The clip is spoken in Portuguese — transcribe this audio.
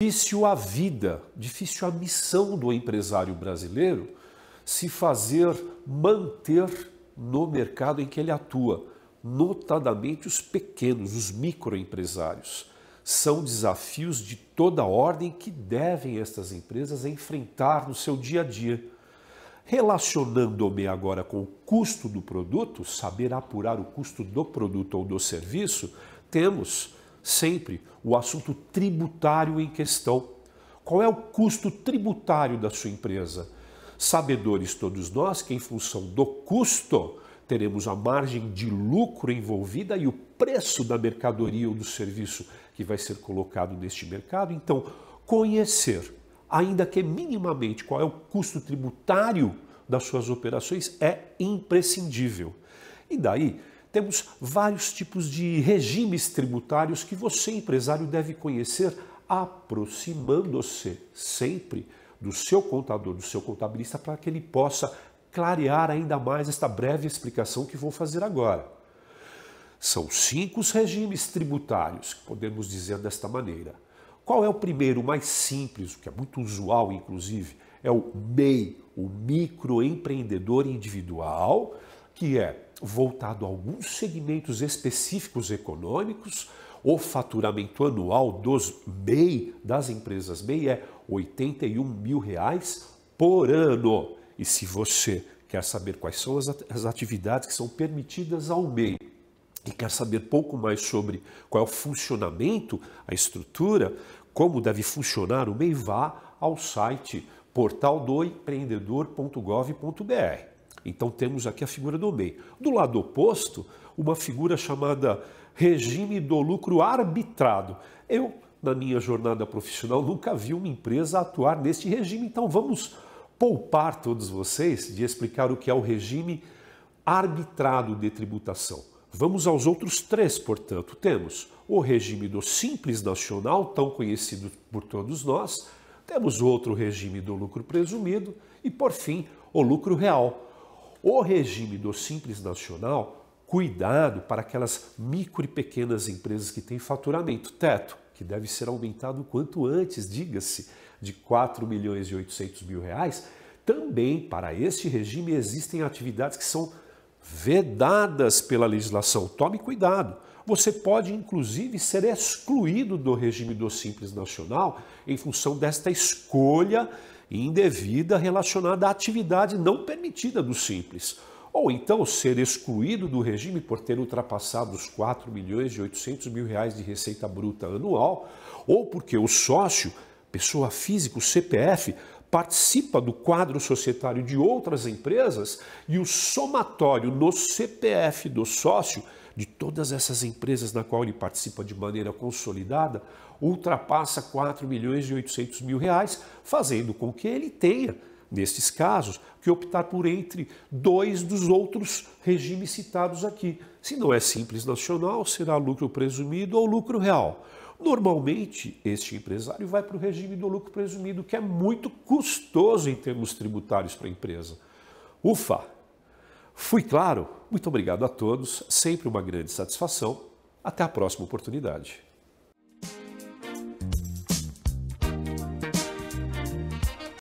Difícil a vida, difícil a missão do empresário brasileiro se fazer manter no mercado em que ele atua, notadamente os pequenos, os microempresários. São desafios de toda ordem que devem estas empresas enfrentar no seu dia a dia. Relacionando-me agora com o custo do produto, saber apurar o custo do produto ou do serviço, temos sempre o assunto tributário em questão. Qual é o custo tributário da sua empresa? Sabedores todos nós que, em função do custo, teremos a margem de lucro envolvida e o preço da mercadoria ou do serviço que vai ser colocado neste mercado. Então, conhecer, ainda que minimamente, qual é o custo tributário das suas operações é imprescindível. E daí temos vários tipos de regimes tributários que você, empresário, deve conhecer aproximando-se sempre do seu contador, do seu contabilista, para que ele possa clarear ainda mais esta breve explicação que vou fazer agora. São cinco os regimes tributários, podemos dizer desta maneira. Qual é o primeiro, o mais simples, o que é muito usual, inclusive? É o MEI, o microempreendedor individual, que é voltado a alguns segmentos específicos econômicos, o faturamento anual dos MEI, das empresas MEI, é 81 mil reais por ano. E se você quer saber quais são as atividades que são permitidas ao MEI e quer saber pouco mais sobre qual é o funcionamento, a estrutura, como deve funcionar o MEI, vá ao site portaldoempreendedor.gov.br. Então temos aqui a figura do MEI. Do lado oposto, uma figura chamada regime do lucro arbitrado. Eu, na minha jornada profissional, nunca vi uma empresa atuar neste regime, então vamos poupar todos vocês de explicar o que é o regime arbitrado de tributação. Vamos aos outros três, portanto. Temos o regime do Simples Nacional, tão conhecido por todos nós, temos outro regime do lucro presumido e, por fim, o lucro real, o regime do Simples Nacional, cuidado para aquelas micro e pequenas empresas que têm faturamento, teto, que deve ser aumentado quanto antes, diga-se, de 4 milhões e 800 mil reais, também para este regime existem atividades que são vedadas pela legislação. Tome cuidado. Você pode, inclusive, ser excluído do regime do Simples Nacional em função desta escolha indevida relacionada à atividade não permitida do Simples, ou então ser excluído do regime por ter ultrapassado os 4 milhões e 800 mil reais de receita bruta anual, ou porque o sócio, pessoa física, o CPF, participa do quadro societário de outras empresas e o somatório no CPF do sócio de todas essas empresas na qual ele participa de maneira consolidada ultrapassa 4 milhões e 800 mil reais, fazendo com que ele tenha, nestes casos, que optar por entre dois dos outros regimes citados aqui. Se não é simples nacional, será lucro presumido ou lucro real. Normalmente, este empresário vai para o regime do lucro presumido, que é muito custoso em termos tributários para a empresa. Ufa, Fui claro? Muito obrigado a todos, sempre uma grande satisfação. Até a próxima oportunidade.